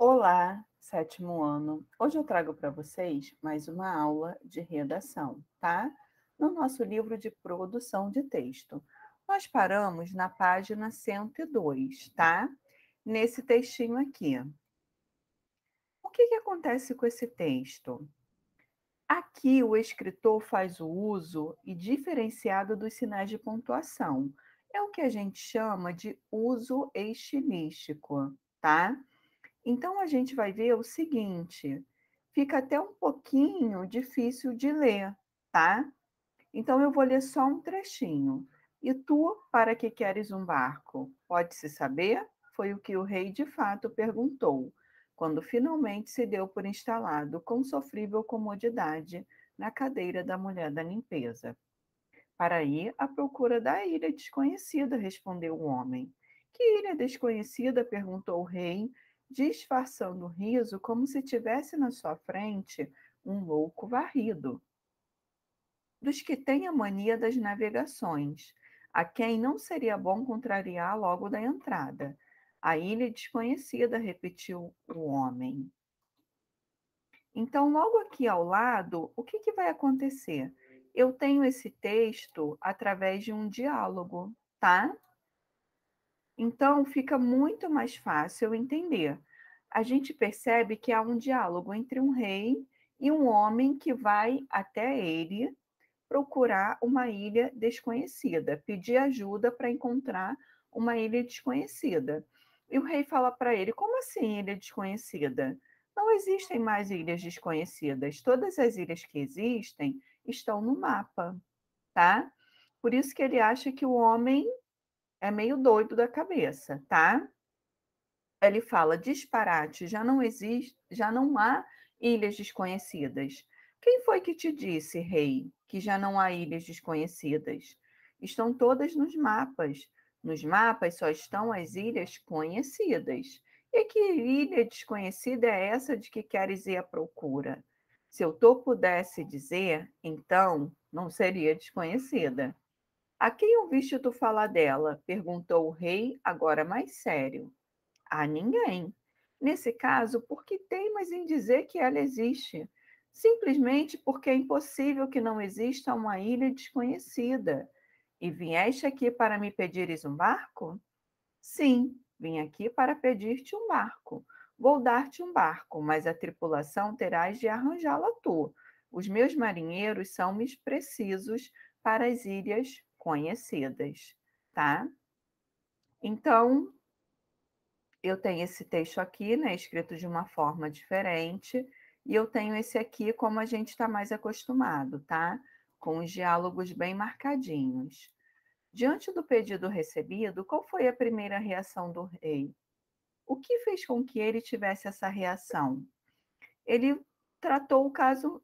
Olá, sétimo ano. Hoje eu trago para vocês mais uma aula de redação, tá? No nosso livro de produção de texto. Nós paramos na página 102, tá? Nesse textinho aqui. O que, que acontece com esse texto? Aqui o escritor faz o uso e diferenciado dos sinais de pontuação. É o que a gente chama de uso estilístico, tá? Então, a gente vai ver o seguinte: fica até um pouquinho difícil de ler, tá? Então, eu vou ler só um trechinho. E tu, para que queres um barco? Pode-se saber? Foi o que o rei de fato perguntou, quando finalmente se deu por instalado com sofrível comodidade na cadeira da mulher da limpeza. Para ir à procura da ilha desconhecida, respondeu o homem. Que ilha desconhecida? perguntou o rei, disfarçando o riso como se tivesse na sua frente um louco varrido. Dos que têm a mania das navegações, a quem não seria bom contrariar logo da entrada. A ilha é desconhecida, repetiu o homem. Então, logo aqui ao lado, o que, que vai acontecer? Eu tenho esse texto através de um diálogo, tá? Então, fica muito mais fácil entender. A gente percebe que há um diálogo entre um rei e um homem que vai até ele procurar uma ilha desconhecida, pedir ajuda para encontrar uma ilha desconhecida. E o rei fala para ele: Como assim ilha desconhecida? Não existem mais ilhas desconhecidas. Todas as ilhas que existem estão no mapa, tá? Por isso que ele acha que o homem é meio doido da cabeça, tá? Ele fala: disparate, já não existe, já não há ilhas desconhecidas. Quem foi que te disse, rei, que já não há ilhas desconhecidas? Estão todas nos mapas. Nos mapas só estão as ilhas conhecidas. E que ilha desconhecida é essa de que queres ir à procura? Se eu tô pudesse dizer, então não seria desconhecida. A quem ouviste tu falar dela? perguntou o rei, agora mais sério. A ninguém. Nesse caso, por que teimas em dizer que ela existe? Simplesmente porque é impossível que não exista uma ilha desconhecida. E vieste aqui para me pedires um barco? Sim, vim aqui para pedir-te um barco. Vou dar-te um barco, mas a tripulação terás de arranjá-la tu. Os meus marinheiros são-me precisos para as ilhas conhecidas, tá? Então, eu tenho esse texto aqui, né, escrito de uma forma diferente, e eu tenho esse aqui como a gente está mais acostumado, tá? Com os diálogos bem marcadinhos. Diante do pedido recebido, qual foi a primeira reação do rei? O que fez com que ele tivesse essa reação? Ele tratou o caso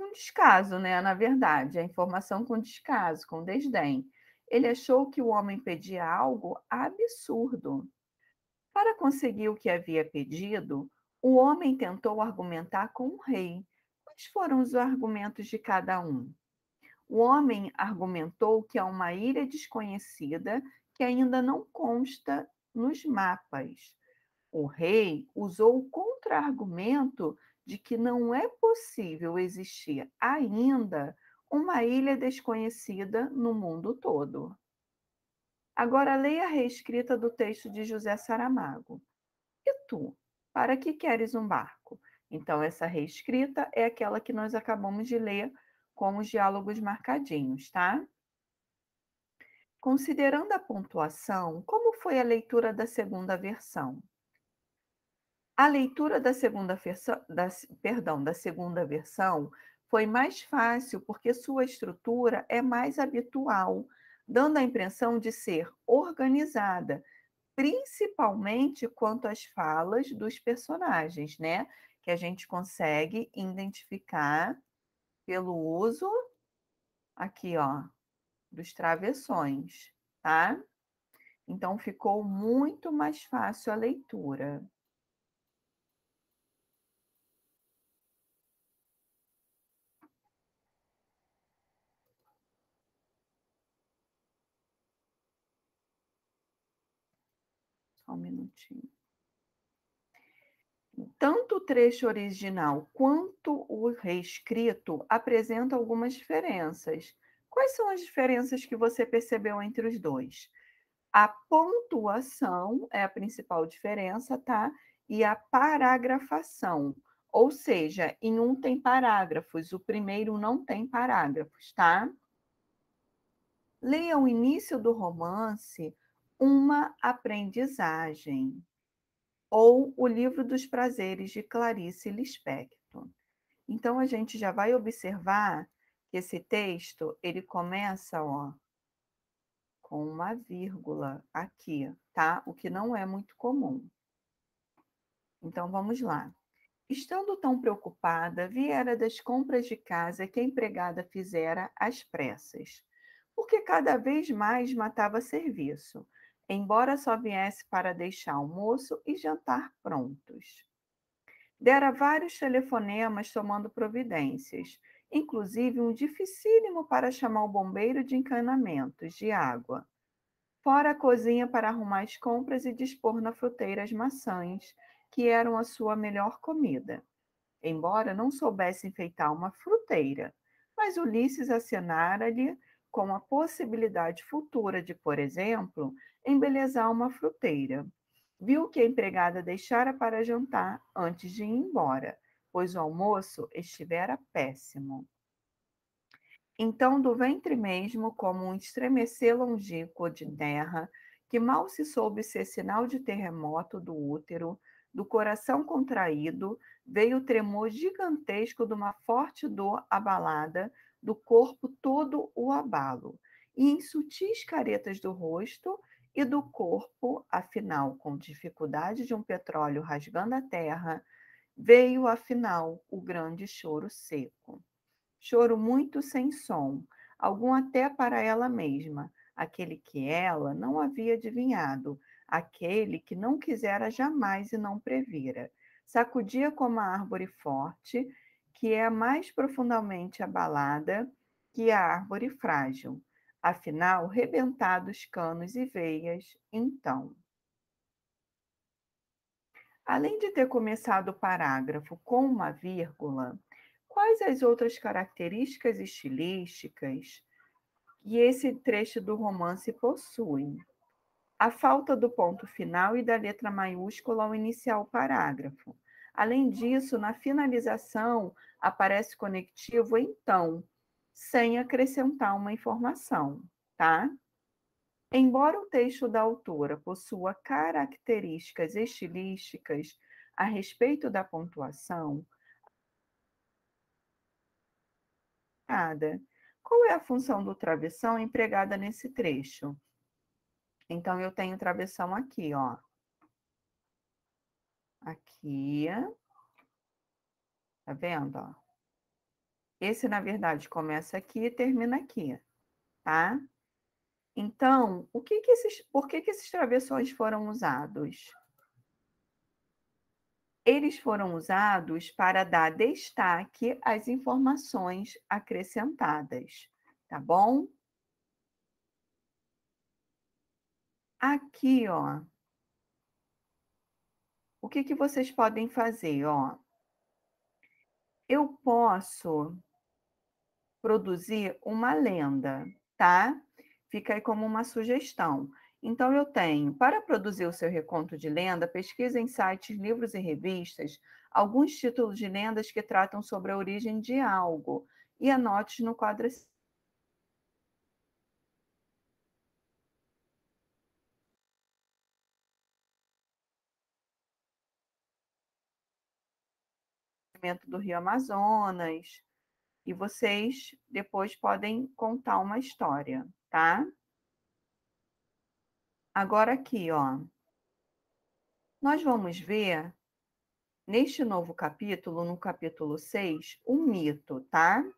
com descaso, né? Na verdade, a informação com descaso, com desdém. Ele achou que o homem pedia algo absurdo. Para conseguir o que havia pedido, o homem tentou argumentar com o rei. Quais foram os argumentos de cada um? O homem argumentou que é uma ilha desconhecida que ainda não consta nos mapas. O rei usou o contra-argumento de que não é possível existir ainda uma ilha desconhecida no mundo todo. Agora leia a reescrita do texto de José Saramago. E tu, para que queres um barco? Então, essa reescrita é aquela que nós acabamos de ler com os diálogos marcadinhos, tá? Considerando a pontuação, como foi a leitura da segunda versão? A leitura da segunda, versão, da, perdão, da segunda versão foi mais fácil porque sua estrutura é mais habitual, dando a impressão de ser organizada, principalmente quanto às falas dos personagens, né? Que a gente consegue identificar pelo uso aqui, ó, dos travessões, tá? Então ficou muito mais fácil a leitura. Só um minutinho. Tanto o trecho original quanto o reescrito apresentam algumas diferenças. Quais são as diferenças que você percebeu entre os dois? A pontuação é a principal diferença, tá? E a paragrafação, ou seja, em um tem parágrafos, o primeiro não tem parágrafos, tá? Leia o início do romance uma Aprendizagem, ou O Livro dos Prazeres de Clarice Lispector. Então a gente já vai observar que esse texto, ele começa, ó, com uma vírgula aqui, tá? O que não é muito comum. Então vamos lá. Estando tão preocupada, viera das compras de casa que a empregada fizera às pressas, porque cada vez mais matava serviço, embora só viesse para deixar almoço e jantar prontos. Dera vários telefonemas tomando providências, inclusive um dificílimo para chamar o bombeiro de encanamentos de água. Fora a cozinha para arrumar as compras e dispor na fruteira as maçãs, que eram a sua melhor comida. Embora não soubesse enfeitar uma fruteira, mas Ulisses acenara-lhe com a possibilidade futura de, por exemplo, embelezar uma fruteira. Viu que a empregada deixara para jantar antes de ir embora, pois o almoço estivera péssimo. Então, do ventre mesmo, como um estremecer longínquo de terra, que mal se soube ser sinal de terremoto do útero, do coração contraído, veio o tremor gigantesco de uma forte dor abalada, do corpo todo o abalo, e em sutis caretas do rosto, e do corpo, afinal, com dificuldade de um petróleo rasgando a terra, veio afinal o grande choro seco. Choro muito sem som, algum até para ela mesma, aquele que ela não havia adivinhado, aquele que não quisera jamais e não previra. Sacudia como a árvore forte, que é mais profundamente abalada que a árvore frágil afinal, rebentados canos e veias, então. Além de ter começado o parágrafo com uma vírgula, quais as outras características estilísticas que esse trecho do romance possui? A falta do ponto final e da letra maiúscula ao iniciar o parágrafo. Além disso, na finalização aparece conectivo então, sem acrescentar uma informação, tá? Embora o texto da autora possua características estilísticas a respeito da pontuação, qual é a função do travessão empregada nesse trecho? Então, eu tenho travessão aqui, ó. Aqui. Tá vendo, ó? Esse, na verdade, começa aqui e termina aqui, tá? Então, o que que esses, por que, que esses travessões foram usados? Eles foram usados para dar destaque às informações acrescentadas, tá bom? Aqui, ó. O que, que vocês podem fazer, ó? Eu posso produzir uma lenda, tá? Fica aí como uma sugestão. Então, eu tenho, para produzir o seu reconto de lenda, pesquise em sites, livros e revistas alguns títulos de lendas que tratam sobre a origem de algo e anote no quadro. do Rio Amazonas, e vocês depois podem contar uma história, tá? Agora aqui, ó. Nós vamos ver neste novo capítulo, no capítulo 6, um mito, tá?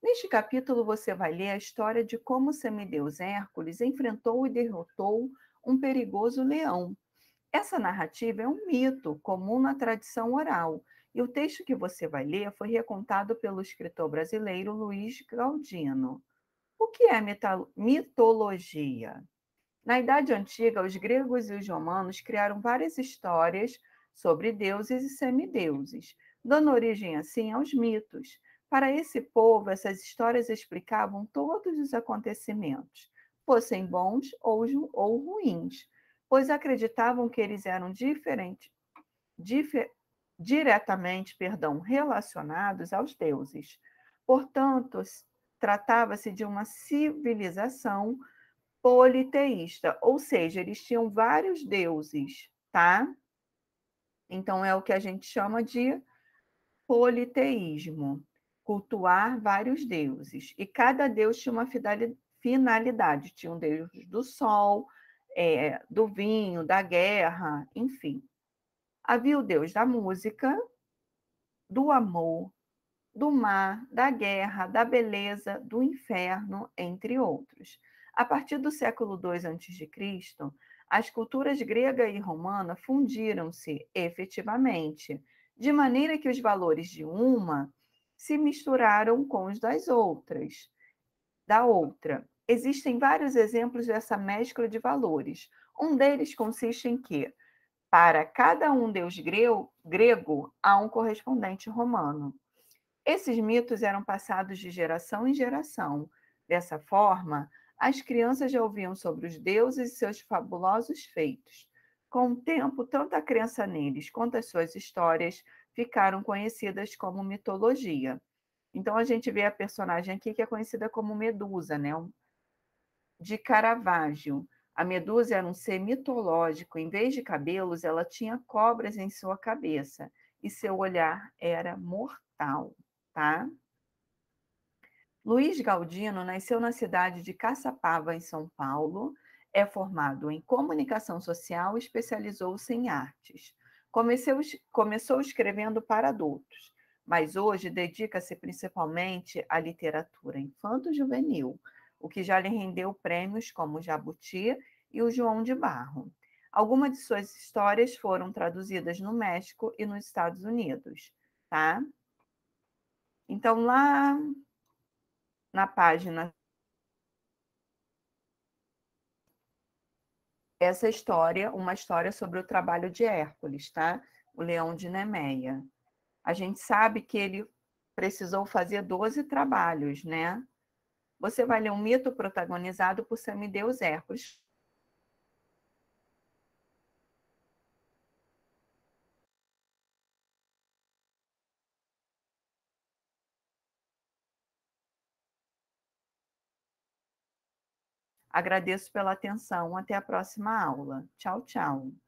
Neste capítulo você vai ler a história de como o semideus Hércules enfrentou e derrotou um perigoso leão. Essa narrativa é um mito comum na tradição oral, e o texto que você vai ler foi recontado pelo escritor brasileiro Luiz Galdino. O que é mitologia? Na Idade Antiga, os gregos e os romanos criaram várias histórias sobre deuses e semideuses, dando origem assim aos mitos. Para esse povo, essas histórias explicavam todos os acontecimentos, fossem bons ou, ou ruins, pois acreditavam que eles eram diferentes, difer, diretamente, perdão, relacionados aos deuses. Portanto, tratava-se de uma civilização politeísta, ou seja, eles tinham vários deuses, tá? Então é o que a gente chama de politeísmo, cultuar vários deuses. E cada deus tinha uma finalidade, tinha um deus do sol, é, do vinho, da guerra, enfim. Havia o Deus da música, do amor, do mar, da guerra, da beleza, do inferno, entre outros. A partir do século II a.C., as culturas grega e romana fundiram-se efetivamente, de maneira que os valores de uma se misturaram com os das outras, da outra. Existem vários exemplos dessa mescla de valores. Um deles consiste em que para cada um deus grego, grego há um correspondente romano. Esses mitos eram passados de geração em geração. Dessa forma, as crianças já ouviam sobre os deuses e seus fabulosos feitos. Com o tempo, tanto a crença neles quanto as suas histórias ficaram conhecidas como mitologia. Então, a gente vê a personagem aqui que é conhecida como Medusa, né? de Caravaggio. A medusa era um ser mitológico, em vez de cabelos, ela tinha cobras em sua cabeça e seu olhar era mortal, tá? Luiz Galdino nasceu na cidade de Caçapava, em São Paulo, é formado em comunicação social e especializou-se em artes. Comeceu, começou escrevendo para adultos, mas hoje dedica-se principalmente à literatura infanto-juvenil o que já lhe rendeu prêmios como Jabuti e o João de Barro. Algumas de suas histórias foram traduzidas no México e nos Estados Unidos, tá? Então, lá na página. Essa história, uma história sobre o trabalho de Hércules, tá? O leão de Nemeia. A gente sabe que ele precisou fazer 12 trabalhos, né? você vai ler um mito protagonizado por semideus Hércules. Agradeço pela atenção. Até a próxima aula. Tchau, tchau.